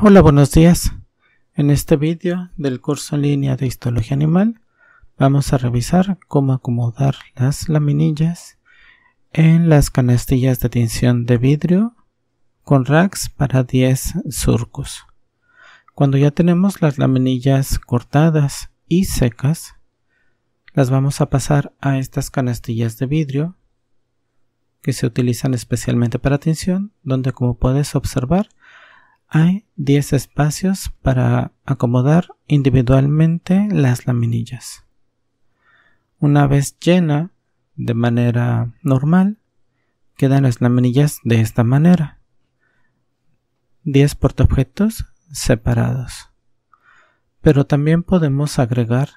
Hola, buenos días. En este vídeo del curso en línea de histología animal vamos a revisar cómo acomodar las laminillas en las canastillas de tensión de vidrio con racks para 10 surcos. Cuando ya tenemos las laminillas cortadas y secas, las vamos a pasar a estas canastillas de vidrio que se utilizan especialmente para tensión, donde como puedes observar hay 10 espacios para acomodar individualmente las laminillas. Una vez llena de manera normal, quedan las laminillas de esta manera. 10 portaobjetos separados. Pero también podemos agregar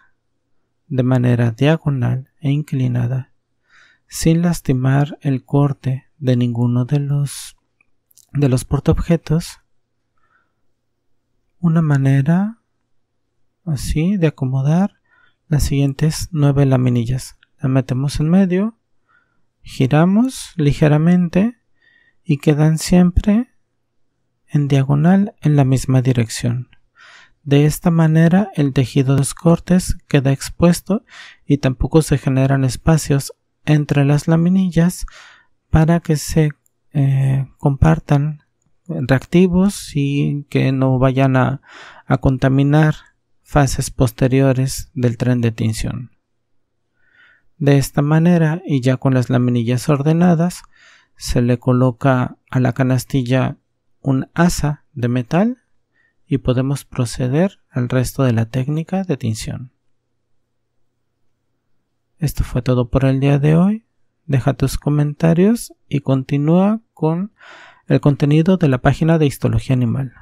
de manera diagonal e inclinada, sin lastimar el corte de ninguno de los de los portaobjetos una manera así de acomodar las siguientes nueve laminillas. La metemos en medio, giramos ligeramente y quedan siempre en diagonal en la misma dirección. De esta manera el tejido de los cortes queda expuesto y tampoco se generan espacios entre las laminillas para que se eh, compartan reactivos y que no vayan a, a contaminar fases posteriores del tren de tinción. De esta manera y ya con las laminillas ordenadas, se le coloca a la canastilla un asa de metal y podemos proceder al resto de la técnica de tinción. Esto fue todo por el día de hoy. Deja tus comentarios y continúa con el contenido de la página de Histología Animal.